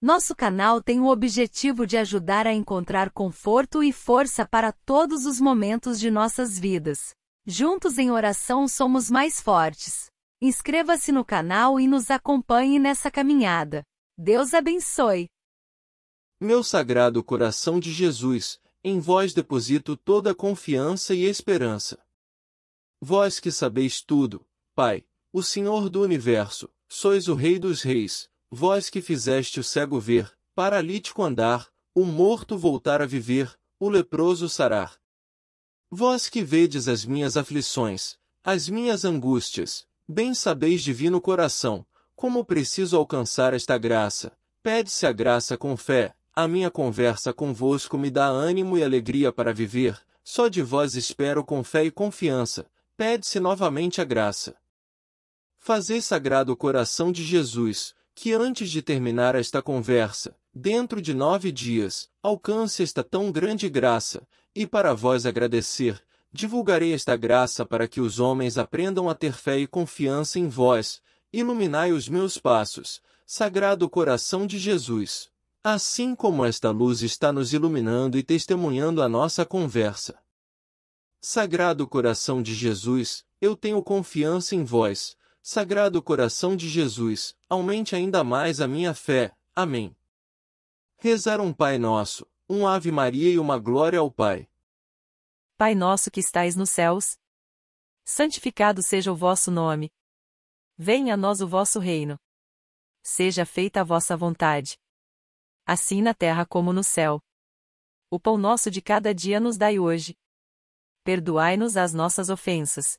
Nosso canal tem o objetivo de ajudar a encontrar conforto e força para todos os momentos de nossas vidas. Juntos em oração somos mais fortes. Inscreva-se no canal e nos acompanhe nessa caminhada. Deus abençoe. Meu sagrado coração de Jesus, em vós deposito toda a confiança e esperança. Vós que sabeis tudo, Pai, o Senhor do universo, sois o Rei dos Reis vós que fizeste o cego ver, paralítico andar, o morto voltar a viver, o leproso sarar. Vós que vedes as minhas aflições, as minhas angústias, bem sabeis divino coração, como preciso alcançar esta graça, pede-se a graça com fé, a minha conversa convosco me dá ânimo e alegria para viver, só de vós espero com fé e confiança, pede-se novamente a graça. Fazer sagrado o coração de Jesus, que antes de terminar esta conversa, dentro de nove dias, alcance esta tão grande graça, e para vós agradecer, divulgarei esta graça para que os homens aprendam a ter fé e confiança em vós, iluminai os meus passos, Sagrado Coração de Jesus. Assim como esta luz está nos iluminando e testemunhando a nossa conversa. Sagrado Coração de Jesus, eu tenho confiança em vós, Sagrado coração de Jesus, aumente ainda mais a minha fé. Amém. Rezar um Pai Nosso, um Ave Maria e uma glória ao Pai. Pai nosso que estais nos céus, santificado seja o vosso nome. Venha a nós o vosso reino. Seja feita a vossa vontade, assim na terra como no céu. O pão nosso de cada dia nos dai hoje. Perdoai-nos as nossas ofensas,